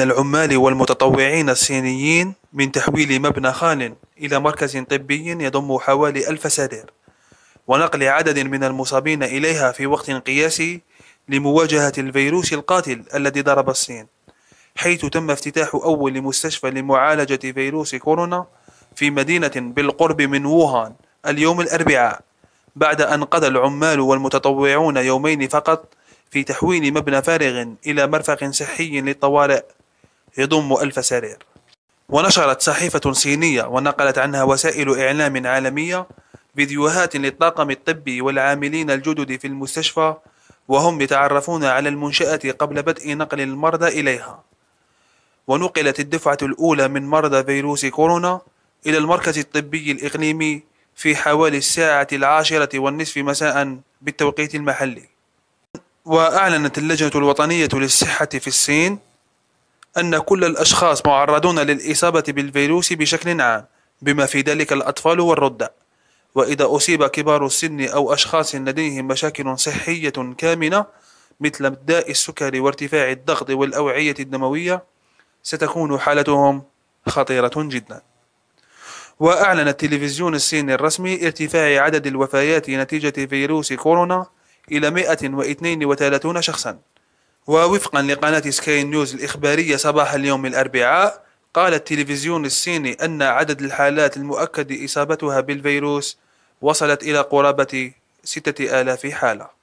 العمال والمتطوعين الصينيين من تحويل مبنى خان إلى مركز طبي يضم حوالي ألف سرير ونقل عدد من المصابين إليها في وقت قياسي لمواجهة الفيروس القاتل الذي ضرب الصين حيث تم افتتاح أول مستشفى لمعالجة فيروس كورونا في مدينة بالقرب من ووهان اليوم الأربعاء بعد أن قضى العمال والمتطوعون يومين فقط في تحويل مبنى فارغ إلى مرفق صحي للطوارئ يضم ألف سرير ونشرت صحيفة صينية ونقلت عنها وسائل إعلام عالمية فيديوهات للطاقم الطبي والعاملين الجدد في المستشفى وهم يتعرفون على المنشأة قبل بدء نقل المرضى إليها ونقلت الدفعة الأولى من مرضى فيروس كورونا إلى المركز الطبي الإقليمي في حوالي الساعة العاشرة والنصف مساء بالتوقيت المحلي وأعلنت اللجنة الوطنية للصحة في الصين أن كل الأشخاص معرضون للإصابة بالفيروس بشكل عام بما في ذلك الأطفال والرضع وإذا أصيب كبار السن أو أشخاص لديهم مشاكل صحية كامنة مثل داء السكر وارتفاع الضغط والأوعية الدموية ستكون حالتهم خطيرة جدا وأعلن التلفزيون الصيني الرسمي ارتفاع عدد الوفيات نتيجة فيروس كورونا إلى 132 شخصاً ووفقا لقناة سكاي نيوز الإخبارية صباح اليوم الأربعاء قال التلفزيون الصيني أن عدد الحالات المؤكد إصابتها بالفيروس وصلت إلى قرابة ستة آلاف حالة